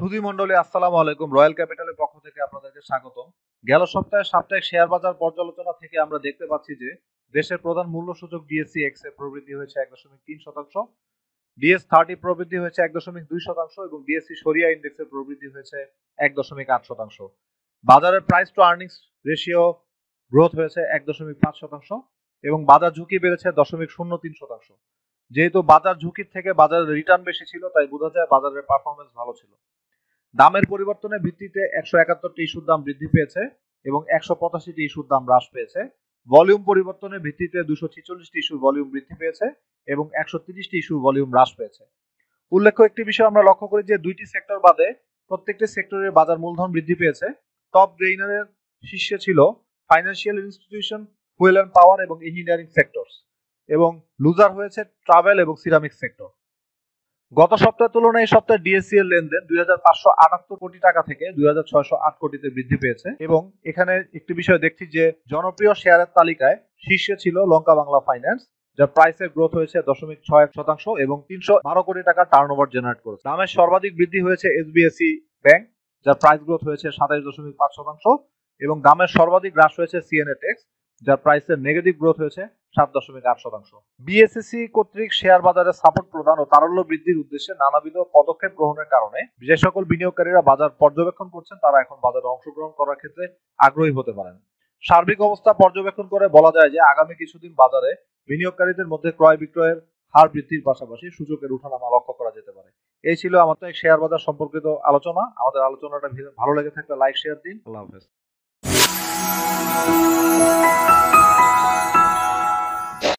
সুধী মন্ডলী আসসালামু আলাইকুম রয়্যাল ক্যাপিটালের পক্ষ থেকে আপনাদেরকে গেল সপ্তাহে সাপ্তাহিক শেয়ার বাজার পর্যালোচনা থেকে আমরা দেখতে পাচ্ছি যে দেশের প্রধান মূল্য সূচক ডিএসসি এক্স e এর প্রবৃদ্ধি হয়েছে এক দশমিক তিন শতাংশ ডিএস থার্টি প্রবৃদ্ধি হয়েছে এক দশমিক দুই শতাংশ এবং ডিএসসি e সরিয়া ইন্ডেক্সের প্রবৃদ্ধি হয়েছে এক দশমিক আট শতাংশ বাজারের price to earnings ratio growth হয়েছে এক দশমিক পাঁচ শতাংশ এবং বাজার ঝুঁকি বেড়েছে দশমিক শূন্য তিন শতাংশ যেহেতু বাজার ঝুঁকির থেকে বাজারের রিটার্ন বেশি ছিল তাই বোঝা যায় বাজারের পারফরমেন্স ভালো ছিল দামের পরিবর্তনের ভিত্তিতে একশো একাত্তরটি ইস্যুর দাম বৃদ্ধি পেয়েছে এবং একশো পঁচাশিটি ইস্যুর দাম হ্রাস পেয়েছে ভলিউম পরিবর্তনের ভিত্তিতে দুশো ছেচল্লিশটি ইস্যুর ভলিউম বৃদ্ধি পেয়েছে এবং একশো তিরিশটি ইস্যুর ভলিউম হ্রাস পেয়েছে উল্লেখ্য একটি বিষয় আমরা লক্ষ্য করি যে দুইটি সেক্টর বাদে প্রত্যেকটি সেক্টরের বাজার মূলধন বৃদ্ধি পেয়েছে টপ গ্রেইনারের শীর্ষে ছিল financial institution fuel and power এবং ইঞ্জিনিয়ারিং সেক্টর এবং লুজার হয়েছে ট্রাভেল এবং সিরামিক সেক্টর গত সপ্তাহের তুলনায় এই সপ্তাহে ডিএসসিএল লেনদেন দুই কোটি টাকা থেকে দুই কোটিতে বৃদ্ধি পেয়েছে এবং এখানে একটি বিষয় দেখছি যে জনপ্রিয় শেয়ারের তালিকায় শীর্ষে ছিল লঙ্কা বাংলা ফাইন্যান্স যার প্রাইসের গ্রোথ হয়েছে দশমিক ছয় শতাংশ এবং তিনশো বারো কোটি টাকা টার্ন ওভার জেনারেট করেছে দামের সর্বাধিক বৃদ্ধি হয়েছে এসবিএসি ব্যাংক e যার প্রাইস গ্রোথ হয়েছে সাতাশ দশমিক পাঁচ শতাংশ এবং দামের সর্বাধিক হ্রাস হয়েছে সিএনএ টেক্স যার প্রাইসের নেগেটিভ গ্রোথ হয়েছে সাত দশমিক আট শতাংশ বিএসএসি e কর্তৃক শেয়ার বাজারে সাপোর্ট প্রদান ও তারল্য বৃদ্ধির উদ্দেশ্যে নানাবিধ পদক্ষেপ গ্রহণের কারণে যে সকল বিনিয়োগকারীরা বাজার পর্যবেক্ষণ করছেন তারা এখন বাজারে অংশগ্রহণ করার ক্ষেত্রে আগ্রহী হতে পারেন সার্বিক অবস্থা পর্যবেক্ষণ করে বলা যায় যে আগামী কিছুদিন বাজারে বিনিয়োগকারীদের মধ্যে ক্রয় বিক্রয়ের হার বৃদ্ধির পাশাপাশি সুযোগের উঠানামা লক্ষ্য করা যেতে পারে এই ছিল আমাদের শেয়ার বাজার সম্পর্কিত আলোচনা আমাদের আলোচনাটা ভালো লেগে থাকলে লাইক শেয়ার দিন আল্লাহ হাফেজ